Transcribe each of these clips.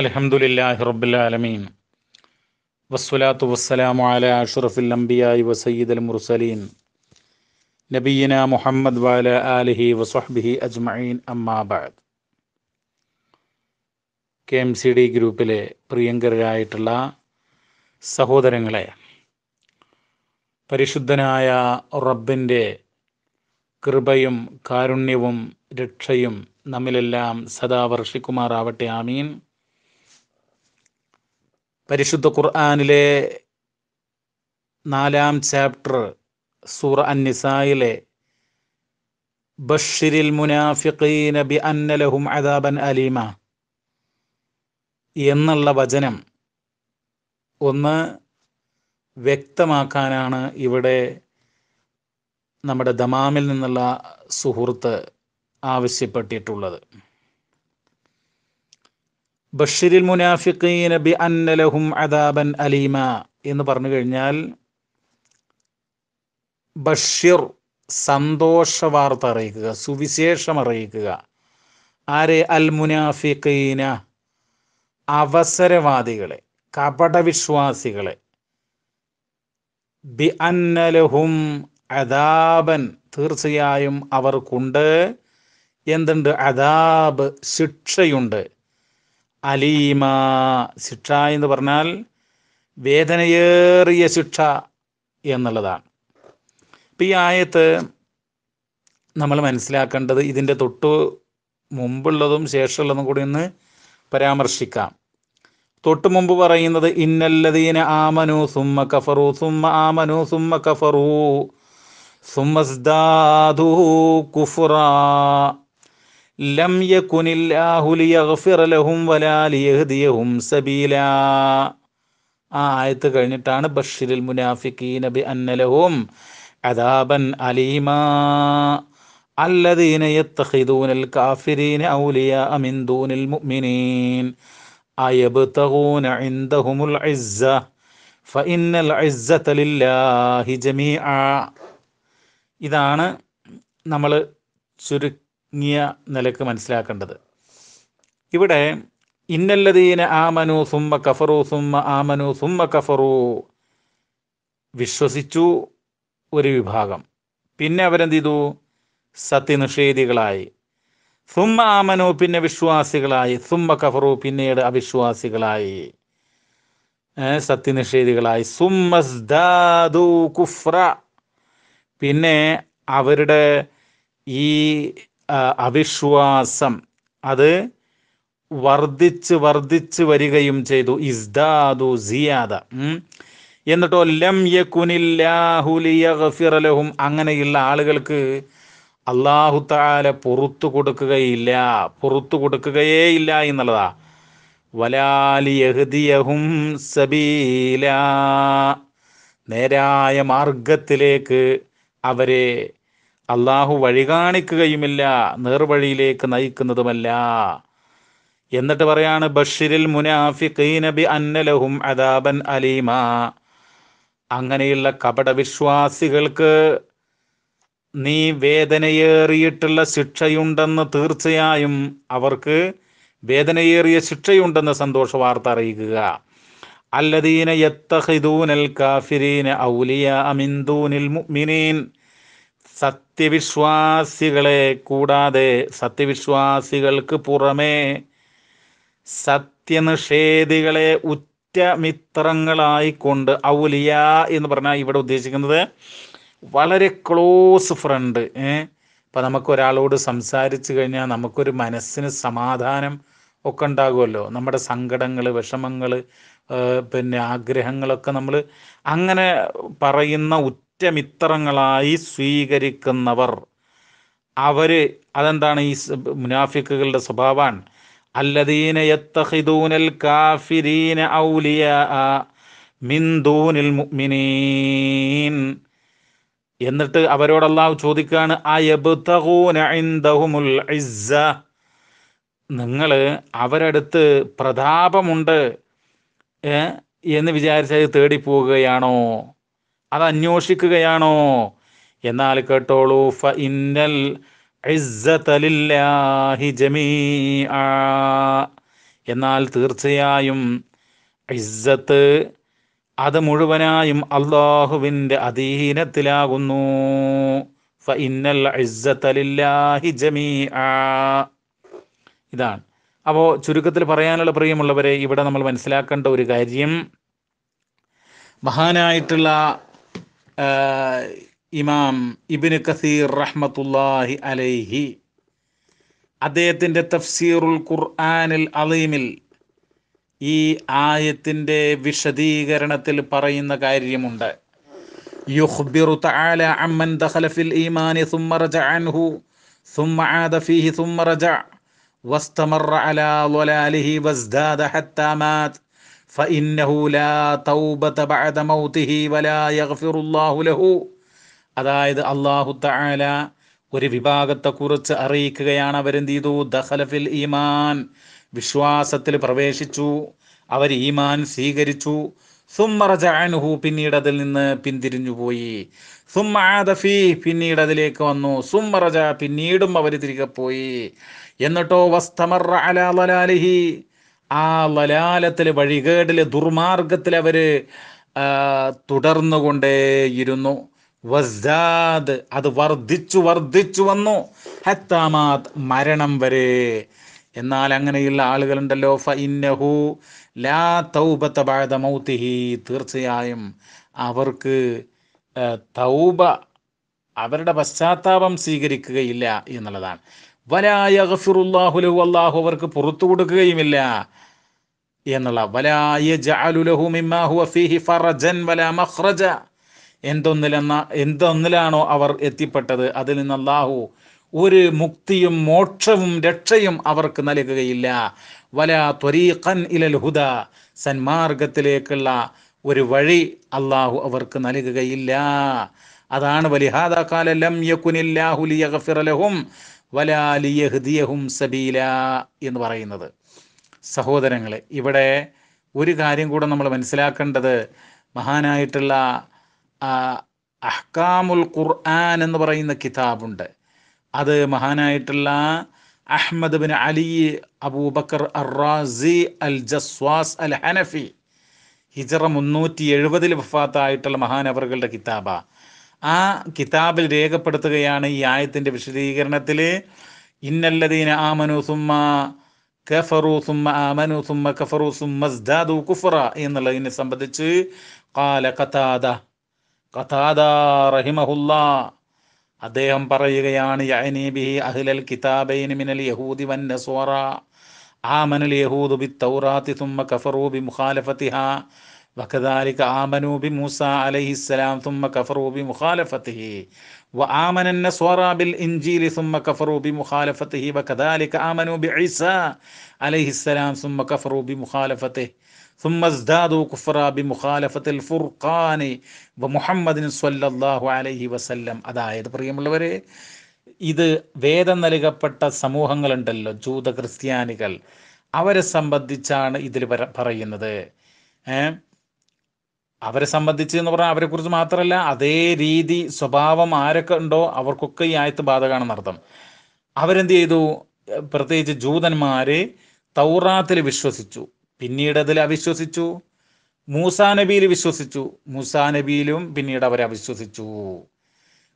അലഹമുല്ലാഹി റബ്ബുലാലമീൻ വസ്സലാത്തു വസ്സലാമു അല അഷ്റഫുൽ അംബിയായി വസയ്യിദൽ മുർസലീൻ നബീന മുഹമ്മദ് വാല ആലിഹി വസ്ഹബിഹി അജ്മഈൻ അമ്മാബാദ് കെ എം സി ഡി ഗ്രൂപ്പിലെ പ്രിയങ്കരായിട്ടുള്ള സഹോദരങ്ങളെ പരിശുദ്ധനായ റബ്ബിൻ്റെ കൃപയും കാരുണ്യവും രക്ഷയും നമ്മിലെല്ലാം സദാ വർഷിക്കുമാറാവട്ടെ ആമീൻ പരിശുദ്ധ ഖുർആാനിലെ നാലാം ചാപ്റ്റർ സൂറ അന്നിസായിലെ ബഷിരിൽ മുനാഫിഖീന ബി അന്നലഹും അദാബൻ അലീമ എന്നുള്ള വചനം ഒന്ന് വ്യക്തമാക്കാനാണ് ഇവിടെ നമ്മുടെ ദമാമിൽ നിന്നുള്ള സുഹൃത്ത് ആവശ്യപ്പെട്ടിട്ടുള്ളത് ബഷീരിൽ മുനാഫിഖീന ബി ലഹും അദാബൻ അലീമ എന്ന് പറഞ്ഞു കഴിഞ്ഞാൽ ബഷീർ സന്തോഷ വാർത്ത അറിയിക്കുക സുവിശേഷം അറിയിക്കുക ആരെ അൽ മുനാഫിഖീന അവസരവാദികളെ കപടവിശ്വാസികളെ ബി അന്നലഹും അദാബൻ തീർച്ചയായും അവർക്കുണ്ട് എന്തുണ്ട് അദാബ് ശിക്ഷയുണ്ട് അലീമ ശിക്ഷ എന്ന് പറഞ്ഞാൽ വേദനയേറിയ ശിക്ഷ എന്നുള്ളതാണ് ഇപ്പം ഈ ആയത്ത് നമ്മൾ മനസ്സിലാക്കേണ്ടത് ഇതിൻ്റെ തൊട്ട് മുമ്പുള്ളതും ശേഷമുള്ളതും കൂടി ഒന്ന് പരാമർശിക്കാം തൊട്ട് മുമ്പ് പറയുന്നത് ഇന്നല്ലതീന ആമനു സുമ്മ കഫറു സുമ്മ ആമനു സുമ്മ കഫറു സുമ്മസ്ദാദു കുഫുറ ലം യകുനില്ലാഹു ലിയഗ്ഫിറ ലഹും വലാ സബീല ആ ആയത്ത് കഴിഞ്ഞിട്ടാണ് ബഷീരിൽ മുനാഫിഖീന ബി അന്നലഹും അദാബൻ അലീമാ അല്ലദീന യത്തഖിദൂനൽ കാഫിരീന ഔലിയാ ദൂനിൽ മുഅ്മിനീൻ ഇസ്സ ഫഇന്നൽ ഇസ്സത ലില്ലാഹി ജമീഅ ഇതാണ് നമ്മൾ ചുരുക്കി ങ്ങിയ നിലക്ക് മനസ്സിലാക്കേണ്ടത് ഇവിടെ ഇന്നല്ലതീന ആമനു സുമ്മ കഫറു സുമ്മ ആമനു സുമ്മ കഫറു വിശ്വസിച്ചു ഒരു വിഭാഗം പിന്നെ അവരെന്ത് ചെയ്തു സത്യനിഷേധികളായി സുമ്മ ആമനു പിന്നെ വിശ്വാസികളായി സുമ്മ കഫറു പിന്നീട് അവിശ്വാസികളായി സത്യനിഷേധികളായി സുമ്മസ്ദാദു കുഫ്ര പിന്നെ അവരുടെ ഈ അവിശ്വാസം അത് വർദ്ധിച്ച് വർദ്ധിച്ച് വരികയും ചെയ്തു ഇസ്ദാദു സിയാദ എന്നിട്ടോ ലം യക്കുനില്ലാഹുലിയഹും അങ്ങനെയുള്ള ആളുകൾക്ക് അള്ളാഹു താല പുറത്തു കൊടുക്കുകയില്ല പുറത്തു കൊടുക്കുകയേ ഇല്ല എന്നുള്ളതാ വലാലിയഹുദിയഹും സബീല നേരായ മാർഗത്തിലേക്ക് അവരെ അള്ളാഹു വഴി കാണിക്കുകയുമില്ല നേർവഴിയിലേക്ക് നയിക്കുന്നതുമല്ല എന്നിട്ട് പറയാണ് ബഷീരിൽ അന്നലഹും അദാബൻ അലീമ അങ്ങനെയുള്ള കപടവിശ്വാസികൾക്ക് നീ വേദനയേറിയിട്ടുള്ള ശിക്ഷയുണ്ടെന്ന് തീർച്ചയായും അവർക്ക് വേദനയേറിയ ശിക്ഷയുണ്ടെന്ന് സന്തോഷ വാർത്ത അറിയിക്കുക അല്ലദീന യത്തഹിദൂനൽ കാഫിരീന ഔലിയ അമിന്ദൂനിൽ മുഅ്മിനീൻ സത്യവിശ്വാസികളെ കൂടാതെ സത്യവിശ്വാസികൾക്ക് പുറമേ സത്യനിഷേധികളെ ഉറ്റ മിത്രങ്ങളായിക്കൊണ്ട് ഔലിയ എന്ന് പറഞ്ഞാൽ ഇവിടെ ഉദ്ദേശിക്കുന്നത് വളരെ ക്ലോസ് ഫ്രണ്ട് ഏ ഇപ്പം നമുക്കൊരാളോട് സംസാരിച്ചു കഴിഞ്ഞാൽ നമുക്കൊരു മനസ്സിന് സമാധാനം ഒക്കെ ഉണ്ടാകുമല്ലോ നമ്മുടെ സങ്കടങ്ങൾ വിഷമങ്ങൾ പിന്നെ ആഗ്രഹങ്ങളൊക്കെ നമ്മൾ അങ്ങനെ പറയുന്ന ഉറ്റമിത്രങ്ങളായി സ്വീകരിക്കുന്നവർ അവർ അതെന്താണ് ഈ മുനാഫിക്കുകളുടെ സ്വഭാവാണ് അല്ലദീന യത്തഹിദൂനൽ കാഫിരീന ഔലിയ മിന്ദൂനിൽ മുഅ്മിനീൻ എന്നിട്ട് അവരോട് അള്ളാഹു ചോദിക്കുകയാണ് അയബ്തഹൂനഹുമുൽ ഇസ്സ നിങ്ങൾ അവരടുത്ത് പ്രതാപമുണ്ട് എന്ന് വിചാരിച്ചത് തേടി പോവുകയാണോ അത് അന്വേഷിക്കുകയാണോ എന്നാൽ കേട്ടോളൂ ഫ ഇന്നൽ എന്നാൽ തീർച്ചയായും ഇസ്സത്ത് അത് മുഴുവനായും അള്ളാഹുവിൻ്റെ അധീനത്തിലാകുന്നു ഫ ഇന്നൽ ഇസ്സത്തലില്ലാഹി ജമീ ഇതാണ് അപ്പോൾ ചുരുക്കത്തിൽ പറയാനുള്ള പ്രിയമുള്ളവരെ ഇവിടെ നമ്മൾ മനസ്സിലാക്കേണ്ട ഒരു കാര്യം മഹാനായിട്ടുള്ള ഇമാം ഇബിന് കസീർ റഹ്മത്തുല്ലാഹി അലൈഹി അദ്ദേഹത്തിൻ്റെ തഫ്സീറുൽ ഖുർആാനിൽ അലീമിൽ ഈ ആയത്തിൻ്റെ വിശദീകരണത്തിൽ പറയുന്ന കാര്യമുണ്ട് യുഖ്ബിറു തആല അമ്മൻ ദഖലഫിൽ ഈമാനി സുമ്മ റജ അൻഹു സുമ്മ ആദ ഫീഹി സുമ്മ റജ വസ്തമർ അലാ വലാലിഹി വസ്ദാദ ഹത്താ അതായത് അള്ളാഹു തആല ഒരു വിഭാഗത്തെ കുറിച്ച് അറിയിക്കുകയാണ് അവരെന്ത് ചെയ്തു ദഹലഫിൽ ഈമാൻ വിശ്വാസത്തിൽ പ്രവേശിച്ചു അവർ ഈമാൻ സ്വീകരിച്ചു സുമറജാനുഹു പിന്നീട് അതിൽ നിന്ന് പിന്തിരിഞ്ഞുപോയി സുമാദഫി പിന്നീട് അതിലേക്ക് വന്നു സുമറജ പിന്നീടും അവർ തിരികെ പോയി എന്നിട്ടോ വസ്തമർ അലാലി ആ ലലാലത്തിൽ വഴികേടില് ദുർമാർഗത്തിൽ അവര് തുടർന്നുകൊണ്ടേയിരുന്നു വസ്ദാദ് അത് വർദ്ധിച്ചു വർദ്ധിച്ചു വന്നു ഹത്താമാത് മരണം വരെ എന്നാൽ അങ്ങനെയുള്ള ആളുകളുണ്ടല്ലോ ഫഇന്നഹു ലാ തൗബത്ത ബഅദ മൗത്തിഹി തീർച്ചയായും അവർക്ക് തൗബ അവരുടെ പശ്ചാത്താപം സ്വീകരിക്കുകയില്ല എന്നുള്ളതാണ് വലായ ലഹു അള്ളാഹു അവർക്ക് പുറത്തു കൊടുക്കുകയുമില്ല എന്നുള്ള വലായ ജഅലുലഹു മിമ്മാഹു ഫീഹി ഫറജൻ വലാ മഖ്റജ എന്തൊന്നിലെന്ന എന്തൊന്നിലാണോ അവർ എത്തിപ്പെട്ടത് അതിൽ നിന്ന് അള്ളാഹു ഒരു മുക്തിയും മോക്ഷവും രക്ഷയും അവർക്ക് നൽകുകയില്ല വല ത്വരീഖൻ ഇലൽ ഹുദ സന്മാർഗത്തിലേക്കുള്ള ഒരു വഴി അള്ളാഹു അവർക്ക് നൽകുകയില്ല അതാണ് വലിഹാദാക്കാലം ലഹും വലാലിയഹ്ദിയഹും സബീല എന്ന് പറയുന്നത് സഹോദരങ്ങളെ ഇവിടെ ഒരു കാര്യം കൂടെ നമ്മൾ മനസ്സിലാക്കേണ്ടത് മഹാനായിട്ടുള്ള അഹ്കാമുൽ ഖുർആൻ എന്ന് പറയുന്ന കിതാബുണ്ട് അത് മഹാനായിട്ടുള്ള Ahmad bin Ali Abubakar Arrazi al Jassas al Hanafi ഹിജറ മുന്നൂറ്റി എഴുപതിൽ വഫാത്തായിട്ടുള്ള മഹാനവറുകളുടെ കിതാബാണ് ആ കിതാബിൽ രേഖപ്പെടുത്തുകയാണ് ഈ ആയത്തിൻ്റെ വിശദീകരണത്തിൽ ഇന്നല്ലതീന ആമനു സുമ്മ കഫറു സുമ്മ ആമനു സുമ്മ കഫറു കുഫറ എന്നുള്ളതിനെ സംബന്ധിച്ച് കാല കഥാദ കഥാദ റഹിമഹുല്ല അദ്ദേഹം പറയുകയാണ് യഅനീബിഹി അഹ്ലൽ കിതാബൈൻ മിനൽ യഹൂദി വൻ ആമനൽ യഹൂദു ബിത്തൗറാത്തി സുമ്മ കഫറു ബി മുഖാലഫത്തിഹ വഖദാലിക ആമനു ബി മൂസ അലൈഹിസ്സലാം തുമ്മ കഫറു ബി മുഖാലഫത്തിഹി വ ആമനൻ ഇൻജീലി തുമ്മ കഫറു ബി മുഖാലഫത്തിഹി വഖദാലിക ആമനു ബി ഈസ അലൈഹിസ്സലാം കഫറു ബി ثم ازدادوا كفرا بمخالفة الفرقان ومحمد صلى الله عليه وسلم അതായത് പ്രിയമുള്ളവരെ ഇത് വേദം നൽകപ്പെട്ട സമൂഹങ്ങളുണ്ടല്ലോ ജൂത ക്രിസ്ത്യാനികൾ അവരെ സംബന്ധിച്ചാണ് ഇതിൽ പറയുന്നത് ഏഹ് അവരെ സംബന്ധിച്ച് എന്ന് പറഞ്ഞാൽ അവരെ കുറിച്ച് മാത്രമല്ല അതേ രീതി സ്വഭാവം ആരൊക്കെ ഉണ്ടോ അവർക്കൊക്കെ ഈ ആയത്ത് ബാധകമാണെന്ന് അർത്ഥം അവരെന്ത് ചെയ്തു പ്രത്യേകിച്ച് ജൂതന്മാരെ തൗറാത്തിൽ വിശ്വസിച്ചു പിന്നീട് അതിൽ അവിശ്വസിച്ചു മൂസാ നബിയിൽ വിശ്വസിച്ചു മൂസാ നബിയിലും പിന്നീട് അവർ അവിശ്വസിച്ചു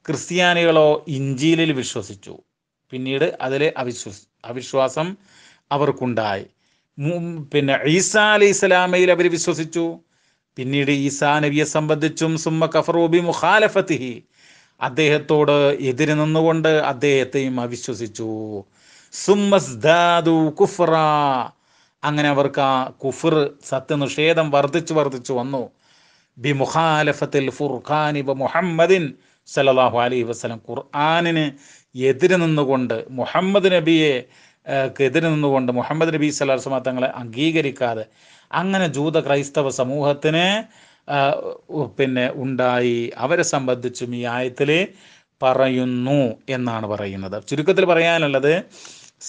ക്രിസ്ത്യാനികളോ ഇഞ്ചിയിലിൽ വിശ്വസിച്ചു പിന്നീട് അതിൽ അവിശ്വസി അവിശ്വാസം അവർക്കുണ്ടായി പിന്നെ ഈസാ അലി ഇസ്ലാമയിൽ അവർ വിശ്വസിച്ചു പിന്നീട് ഈസാ നബിയെ സംബന്ധിച്ചും സുമ്മ കഫറൂബി മുഖാലഫത്തിഹി അദ്ദേഹത്തോട് എതിര് നിന്നുകൊണ്ട് അദ്ദേഹത്തെയും അവിശ്വസിച്ചു സുമ്മസ്ദാദു കുഫ്ര അങ്ങനെ അവർക്ക് ആ കുഫർ സത്യനിഷേധം വർദ്ധിച്ചു വർദ്ധിച്ചു വന്നു ബി മുഖാലഫത്തിൽ ഫുർഖാൻ ഇബ മുഹമ്മദിൻ സല്ലാഹു അലൈഹി വസ്ലം ഖുർആാനിന് എതിര് നിന്നുകൊണ്ട് മുഹമ്മദ് നബിയെ എതിരെ നിന്നുകൊണ്ട് മുഹമ്മദ് നബി സലാസ്മ തങ്ങളെ അംഗീകരിക്കാതെ അങ്ങനെ ജൂത ക്രൈസ്തവ സമൂഹത്തിന് പിന്നെ ഉണ്ടായി അവരെ സംബന്ധിച്ചും ഈ ആയത്തിൽ പറയുന്നു എന്നാണ് പറയുന്നത് ചുരുക്കത്തിൽ പറയാനുള്ളത്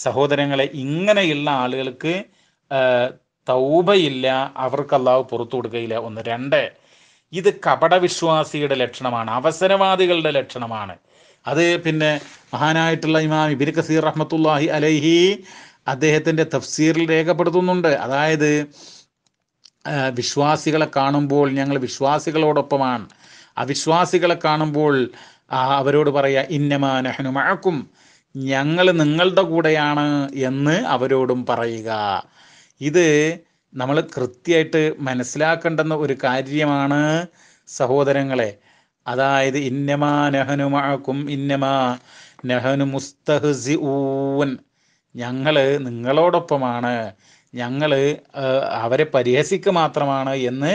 സഹോദരങ്ങളെ ഇങ്ങനെയുള്ള ആളുകൾക്ക് തൗബയില്ല അവർക്ക് അള്ളാഹു പുറത്തു കൊടുക്കുകയില്ല ഒന്ന് രണ്ട് ഇത് കപടവിശ്വാസിയുടെ ലക്ഷണമാണ് അവസരവാദികളുടെ ലക്ഷണമാണ് അത് പിന്നെ മഹാനായിട്ടുള്ള ഇമാം ഇബിൻ കസീർ റഹ്മത്തുല്ലാഹി അലൈഹി അദ്ദേഹത്തിൻ്റെ തഫ്സീറിൽ രേഖപ്പെടുത്തുന്നുണ്ട് അതായത് വിശ്വാസികളെ കാണുമ്പോൾ ഞങ്ങൾ വിശ്വാസികളോടൊപ്പമാണ് അവിശ്വാസികളെ കാണുമ്പോൾ അവരോട് പറയുക ഇന്നമാ നഹ്നു മഴക്കും ഞങ്ങൾ നിങ്ങളുടെ കൂടെയാണ് എന്ന് അവരോടും പറയുക ഇത് നമ്മൾ കൃത്യമായിട്ട് മനസ്സിലാക്കേണ്ടുന്ന ഒരു കാര്യമാണ് സഹോദരങ്ങളെ അതായത് ഇന്നമാ നഹനു മഴക്കും ഇന്നമാ നഹനു മുസ്തഹ്സി ഊൻ ഞങ്ങൾ നിങ്ങളോടൊപ്പമാണ് ഞങ്ങൾ അവരെ പരിഹസിക്കുക മാത്രമാണ് എന്ന്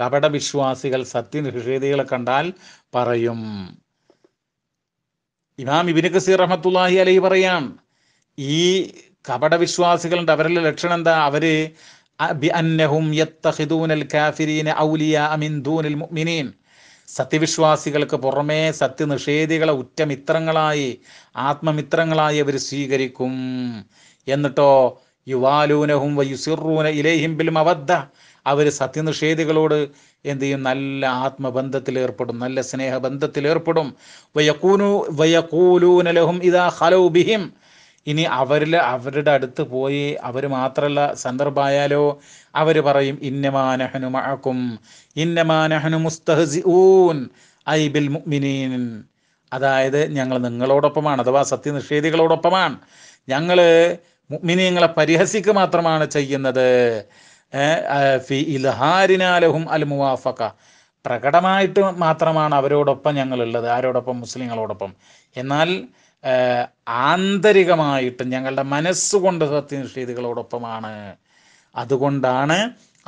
കപടവിശ്വാസികൾ സത്യനിഷേധികളെ കണ്ടാൽ പറയും ഇമാം ഇബിന് കസീർ റഹ്മത്തുല്ലാഹി അലൈ പറയാം ഈ കപടവിശ്വാസികളുടെ അവരുടെ ലക്ഷണം എന്താ അവര് ബി അന്നഹും യത്തഹിദൂനൽ കാഫിരീന ഔലിയ അമിൻ ദൂനിൽ മുഅ്മിനീൻ സത്യവിശ്വാസികൾക്ക് പുറമേ സത്യനിഷേധികളെ മിത്രങ്ങളായി ആത്മമിത്രങ്ങളായി അവർ സ്വീകരിക്കും എന്നിട്ടോ യുവാലൂനഹും വയുസിറൂന ഇലേഹിം ബിലും അവദ്ധ അവർ സത്യനിഷേധികളോട് എന്ത് ചെയ്യും നല്ല ആത്മബന്ധത്തിൽ നല്ല സ്നേഹബന്ധത്തിൽ വയക്കൂനു വയക്കൂലൂനലഹും ഇതാ ഹലൗ ബിഹിം ഇനി അവരിൽ അവരുടെ അടുത്ത് പോയി അവർ മാത്രമല്ല സന്ദർഭമായാലോ അവർ പറയും ഇന്നമാനഹനു മഴക്കും ഇന്നമാനഹനു മുസ്തഹസി ഊൻ ഐ ബിൽ മുഅ്മിനീൻ അതായത് ഞങ്ങൾ നിങ്ങളോടൊപ്പമാണ് അഥവാ സത്യനിഷേധികളോടൊപ്പമാണ് ഞങ്ങൾ മുഅ്മിനീങ്ങളെ പരിഹസിക്കുക മാത്രമാണ് ചെയ്യുന്നത് ഫി ഇൽഹാരിനാലഹും അൽ മുവാഫക്ക പ്രകടമായിട്ട് മാത്രമാണ് അവരോടൊപ്പം ഞങ്ങളുള്ളത് ആരോടൊപ്പം മുസ്ലിങ്ങളോടൊപ്പം എന്നാൽ ആന്തരികമായിട്ട് ഞങ്ങളുടെ മനസ്സുകൊണ്ട് സത്യനിഷേധികളോടൊപ്പമാണ് അതുകൊണ്ടാണ്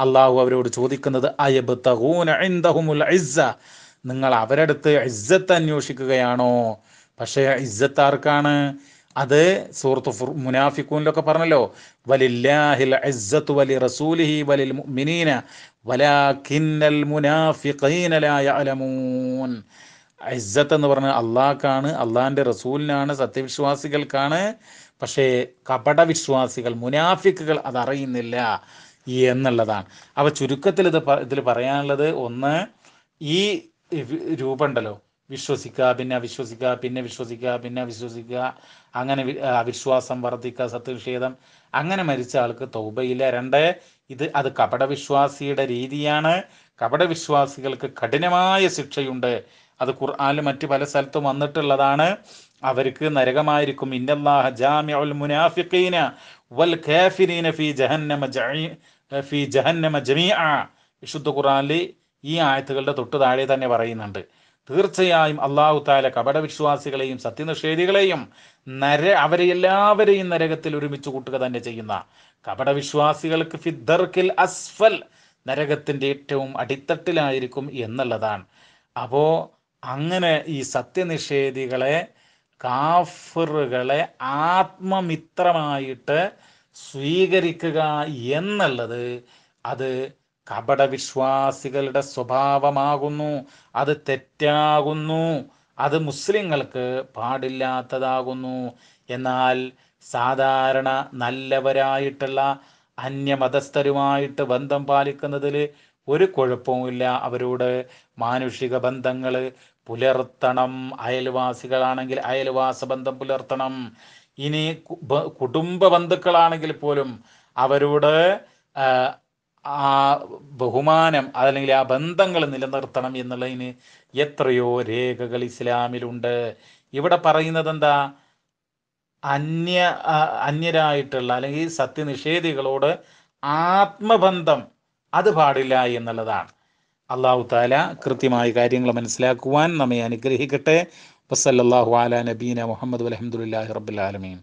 അള്ളാഹു അവരോട് ചോദിക്കുന്നത് അയബ് തഹൂൻ ഐന്ദഹുമുൽ ഇസ്സ നിങ്ങൾ അവരടുത്ത് ഇസ്സത്ത് അന്വേഷിക്കുകയാണോ പക്ഷേ ഇസ്സത്ത് ആർക്കാണ് അത് സൂറത്ത് മുനാഫിക്കൂനിലൊക്കെ പറഞ്ഞല്ലോ വലില്ലാഹിൽ ഇസ്സത്തു വലി റസൂലിഹി വലിൽ മുഅ്മിനീന വലാകിന്നൽ കിന്നൽ മുനാഫിഖീനലായ അലമൂൻ ഇസ്സത്ത് എന്ന് പറഞ്ഞാൽ അള്ളാഹ്ക്കാണ് അള്ളാഹിൻ്റെ റസൂലിനാണ് സത്യവിശ്വാസികൾക്കാണ് പക്ഷേ കപട വിശ്വാസികൾ മുനാഫിക്കുകൾ അതറിയുന്നില്ല എന്നുള്ളതാണ് അപ്പോൾ ചുരുക്കത്തിൽ ഇത് ഇതിൽ പറയാനുള്ളത് ഒന്ന് ഈ രൂപമുണ്ടല്ലോ വിശ്വസിക്കുക പിന്നെ അവിശ്വസിക്കുക പിന്നെ വിശ്വസിക്കുക പിന്നെ അവിശ്വസിക്കുക അങ്ങനെ അവിശ്വാസം വർദ്ധിക്കുക സത്യനിഷേധം അങ്ങനെ മരിച്ച ആൾക്ക് തൗബയില്ല രണ്ട് ഇത് അത് കപടവിശ്വാസിയുടെ രീതിയാണ് കപടവിശ്വാസികൾക്ക് കഠിനമായ ശിക്ഷയുണ്ട് അത് ഖുർആാനിൽ മറ്റ് പല സ്ഥലത്തും വന്നിട്ടുള്ളതാണ് അവർക്ക് നരകമായിരിക്കും ഇന്നല്ലാഹ ജാമിഉൽ മുനാഫിഖീന വൽ കാഫിരീന ഫീ ജഹന്നമ ഫീ ജഹന്നമ ജമീഅ വിശുദ്ധ ഖുർആനിൽ ഈ ആയത്തുകളുടെ തൊട്ട് താഴെ തന്നെ പറയുന്നുണ്ട് തീർച്ചയായും അള്ളാഹു താല വിശ്വാസികളെയും സത്യനിഷേധികളെയും നര അവരെ എല്ലാവരെയും നരകത്തിൽ ഒരുമിച്ച് കൂട്ടുക തന്നെ ചെയ്യുന്ന വിശ്വാസികൾക്ക് ഫിദ്ദർക്കിൽ അസ്ഫൽ നരകത്തിൻ്റെ ഏറ്റവും അടിത്തട്ടിലായിരിക്കും എന്നുള്ളതാണ് അപ്പോൾ അങ്ങനെ ഈ സത്യനിഷേധികളെ കാഫറുകളെ ആത്മമിത്രമായിട്ട് സ്വീകരിക്കുക എന്നുള്ളത് അത് കപടവിശ്വാസികളുടെ സ്വഭാവമാകുന്നു അത് തെറ്റാകുന്നു അത് മുസ്ലിങ്ങൾക്ക് പാടില്ലാത്തതാകുന്നു എന്നാൽ സാധാരണ നല്ലവരായിട്ടുള്ള അന്യമതസ്ഥരുമായിട്ട് ബന്ധം പാലിക്കുന്നതിൽ ഒരു കുഴപ്പവുമില്ല അവരോട് മാനുഷിക ബന്ധങ്ങൾ പുലർത്തണം അയൽവാസികളാണെങ്കിൽ അയൽവാസ ബന്ധം പുലർത്തണം ഇനി കുടുംബ ബന്ധുക്കളാണെങ്കിൽ പോലും അവരോട് ആ ബഹുമാനം അതല്ലെങ്കിൽ ആ ബന്ധങ്ങൾ നിലനിർത്തണം എന്നുള്ളതിന് എത്രയോ രേഖകൾ ഇസ്ലാമിലുണ്ട് ഇവിടെ പറയുന്നത് എന്താ അന്യ അന്യരായിട്ടുള്ള അല്ലെങ്കിൽ സത്യനിഷേധികളോട് ആത്മബന്ധം അത് പാടില്ല എന്നുള്ളതാണ് അള്ളാഹു താല കൃത്യമായ കാര്യങ്ങൾ മനസ്സിലാക്കുവാൻ നമ്മെ അനുഗ്രഹിക്കട്ടെ വസല്ലാഹു അല നബീന മുഹമ്മദ് അലഹമുല്ലാ റബ്ബുലാലമീൻ